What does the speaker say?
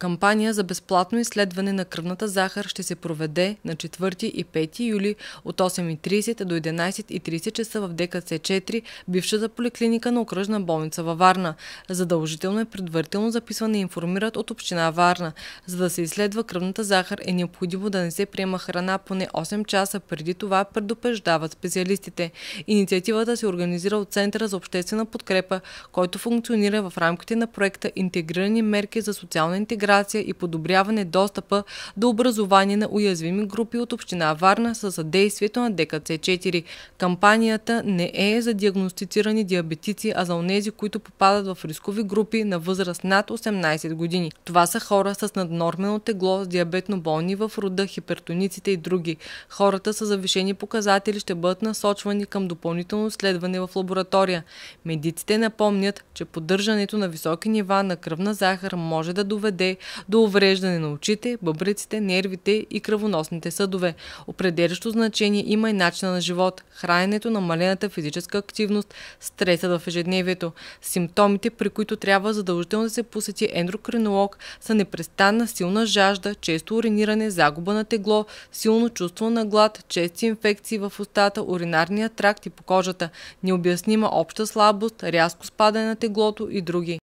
Кампания за безплатно изследване на кръвната захар ще се проведе на 4 и 5 юли от 8.30 до 11.30 часа в ДКЦ-4, бившата поликлиника на окръжна болница във Варна. Задължително е предварително записване и информират от община Варна. За да се изследва кръвната захар е необходимо да не се приема храна поне 8 часа преди това предупреждават специалистите. Инициативата се организира от Центъра за обществена подкрепа, който функционира в рамките на проекта Интегрирани мерки за социална интеграция интеграция и подобряване достъпа до образование на уязвими групи от Община Варна със съдействието на ДКЦ-4. Кампанията не е за диагностицирани диабетици, а за онези, които попадат в рискови групи на възраст над 18 години. Това са хора с наднормено тегло, с диабетно болни в рода, хипертониците и други. Хората с завишени показатели ще бъдат насочвани към допълнително следване в лаборатория. Медиците напомнят, че поддържането на високи нива на кръвна захар може да доведе до увреждане на очите, бъбриците, нервите и кръвоносните съдове. Определящо значение има и начина на живот, храненето, намалената физическа активност, стреса в ежедневието. Симптомите, при които трябва задължително да се посети ендокринолог, са непрестанна силна жажда, често уриниране, загуба на тегло, силно чувство на глад, чести инфекции в устата, уринарния тракт и по кожата, необяснима обща слабост, рязко спадане на теглото и други.